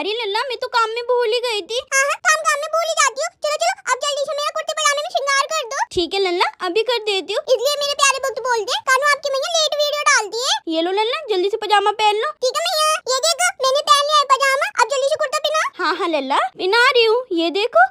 अरे लल्ला मैं तो काम में भूल ही गई थी हाँ हाँ काम काम में भूल ही जाती हूँ चलो चलो अब जल्दी से मेरा कुर्ते पजामे में श्रृंगार कर दो ठीक है लल्ला अभी कर देती हूँ इसलिए मेरे प्यारे भक्त बोलते हैं कानू आपकी मैंने लेट वीडियो डालती है ये लो लल्ला जल्दी से पजामा पहन लो ठीक है मैया ये देखो मैंने पहन लिया है पजामा अब जल्दी से कुर्ता पहना हाँ हाँ लल्ला पहना रही हूँ ये देखो